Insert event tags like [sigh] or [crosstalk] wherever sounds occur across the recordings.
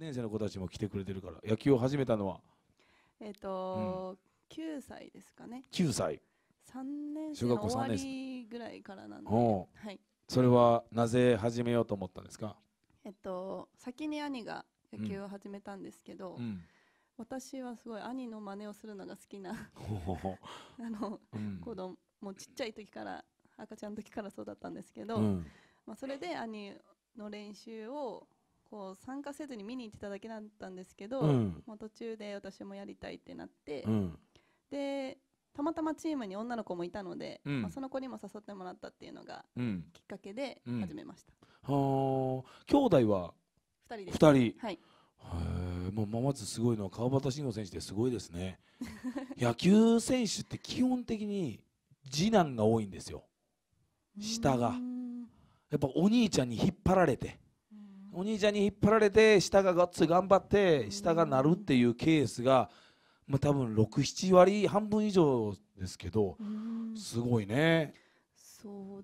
年生の子たちも来てくれてるから野球を始めたのはえっ、と、うん、9歳ですかね9歳3年生の終わりぐらいからなんで、はい、それはなぜ始めようと思ったんですかえっと先に兄が野球を始めたんですけど、うん、私はすごい兄の真似をするのが好きな [laughs] あの、うん、子供もうちっちゃい時から赤ちゃんの時からそうだったんですけど、うん、まあ、それで兄の練習をこう参加せずに見に行ってただけだったんですけど、うん、もう途中で私もやりたいってなって、うん、でたまたまチームに女の子もいたので、うん、まあ、その子にも誘ってもらったっていうのがきっかけで始めました、うんうん、は兄弟は2人です2人はいへもうまずすごいのは川端慎吾選手ってすごいですね [laughs] 野球選手って基本的に次男が多いんですよ下がやっぱお兄ちゃんに引っ張られてお兄ちゃんに引っ張られて下ががっつり頑張って下がなるっていうケースが、まあ、多分67割半分以上ですけどすごいね。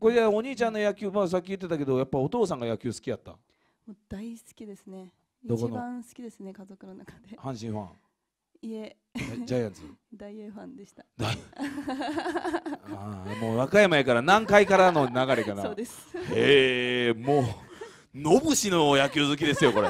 これお兄ちゃんの野球、まあ、さっき言ってたけどやっぱお父さんが野球好きやった大好きですね一番好きですね家族の中で阪神ファンいえジャイアンツ大英 [laughs] ファンでした [laughs] あもう和歌山やから南海からの流れかな [laughs] そうですへえもう野武士の野球好きですよこれ